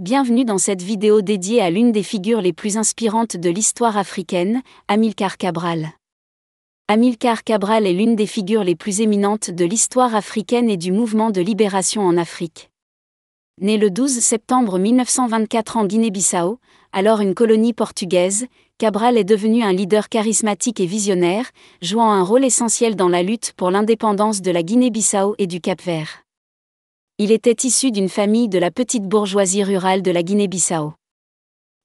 Bienvenue dans cette vidéo dédiée à l'une des figures les plus inspirantes de l'histoire africaine, Amilcar Cabral. Amilcar Cabral est l'une des figures les plus éminentes de l'histoire africaine et du mouvement de libération en Afrique. Né le 12 septembre 1924 en Guinée-Bissau, alors une colonie portugaise, Cabral est devenu un leader charismatique et visionnaire, jouant un rôle essentiel dans la lutte pour l'indépendance de la Guinée-Bissau et du Cap-Vert. Il était issu d'une famille de la petite bourgeoisie rurale de la Guinée-Bissau.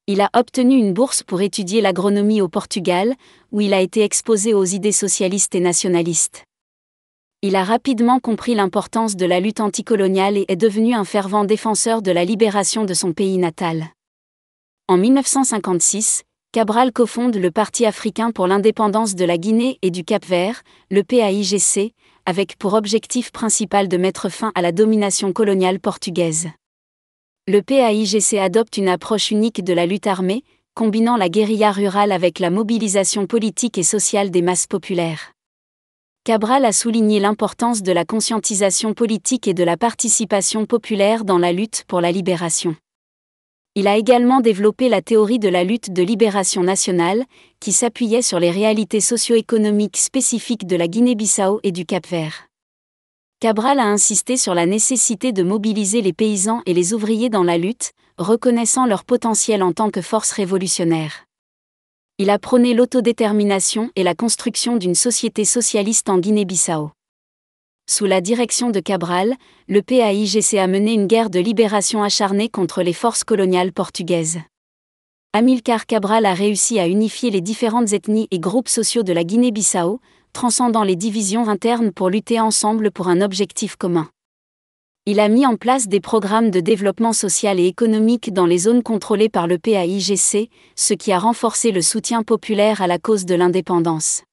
Il a obtenu une bourse pour étudier l'agronomie au Portugal, où il a été exposé aux idées socialistes et nationalistes. Il a rapidement compris l'importance de la lutte anticoloniale et est devenu un fervent défenseur de la libération de son pays natal. En 1956, Cabral cofonde le Parti africain pour l'indépendance de la Guinée et du Cap-Vert, le PAIGC, avec pour objectif principal de mettre fin à la domination coloniale portugaise. Le PAIGC adopte une approche unique de la lutte armée, combinant la guérilla rurale avec la mobilisation politique et sociale des masses populaires. Cabral a souligné l'importance de la conscientisation politique et de la participation populaire dans la lutte pour la libération. Il a également développé la théorie de la lutte de libération nationale, qui s'appuyait sur les réalités socio-économiques spécifiques de la Guinée-Bissau et du Cap-Vert. Cabral a insisté sur la nécessité de mobiliser les paysans et les ouvriers dans la lutte, reconnaissant leur potentiel en tant que force révolutionnaire. Il a prôné l'autodétermination et la construction d'une société socialiste en Guinée-Bissau. Sous la direction de Cabral, le PAIGC a mené une guerre de libération acharnée contre les forces coloniales portugaises. Amilcar Cabral a réussi à unifier les différentes ethnies et groupes sociaux de la Guinée-Bissau, transcendant les divisions internes pour lutter ensemble pour un objectif commun. Il a mis en place des programmes de développement social et économique dans les zones contrôlées par le PAIGC, ce qui a renforcé le soutien populaire à la cause de l'indépendance.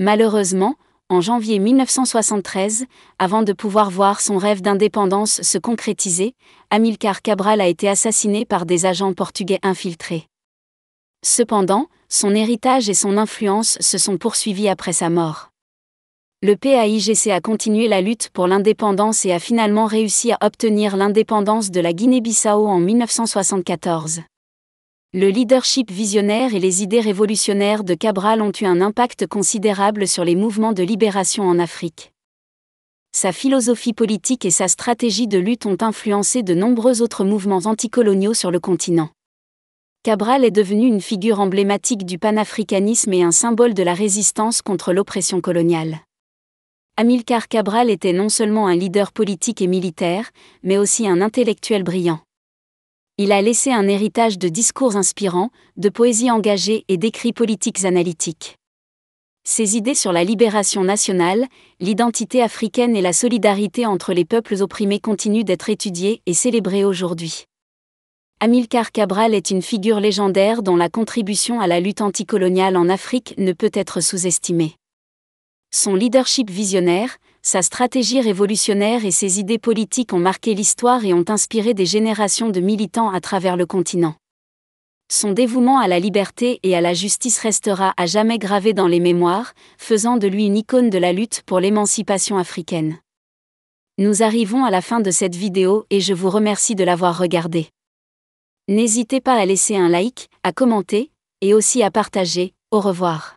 Malheureusement, en janvier 1973, avant de pouvoir voir son rêve d'indépendance se concrétiser, Amilcar Cabral a été assassiné par des agents portugais infiltrés. Cependant, son héritage et son influence se sont poursuivis après sa mort. Le PAIGC a continué la lutte pour l'indépendance et a finalement réussi à obtenir l'indépendance de la Guinée-Bissau en 1974. Le leadership visionnaire et les idées révolutionnaires de Cabral ont eu un impact considérable sur les mouvements de libération en Afrique. Sa philosophie politique et sa stratégie de lutte ont influencé de nombreux autres mouvements anticoloniaux sur le continent. Cabral est devenu une figure emblématique du panafricanisme et un symbole de la résistance contre l'oppression coloniale. Amilcar Cabral était non seulement un leader politique et militaire, mais aussi un intellectuel brillant il a laissé un héritage de discours inspirants, de poésie engagée et d'écrits politiques analytiques. Ses idées sur la libération nationale, l'identité africaine et la solidarité entre les peuples opprimés continuent d'être étudiées et célébrées aujourd'hui. Amilcar Cabral est une figure légendaire dont la contribution à la lutte anticoloniale en Afrique ne peut être sous-estimée. Son leadership visionnaire, sa stratégie révolutionnaire et ses idées politiques ont marqué l'histoire et ont inspiré des générations de militants à travers le continent. Son dévouement à la liberté et à la justice restera à jamais gravé dans les mémoires, faisant de lui une icône de la lutte pour l'émancipation africaine. Nous arrivons à la fin de cette vidéo et je vous remercie de l'avoir regardée. N'hésitez pas à laisser un like, à commenter, et aussi à partager. Au revoir.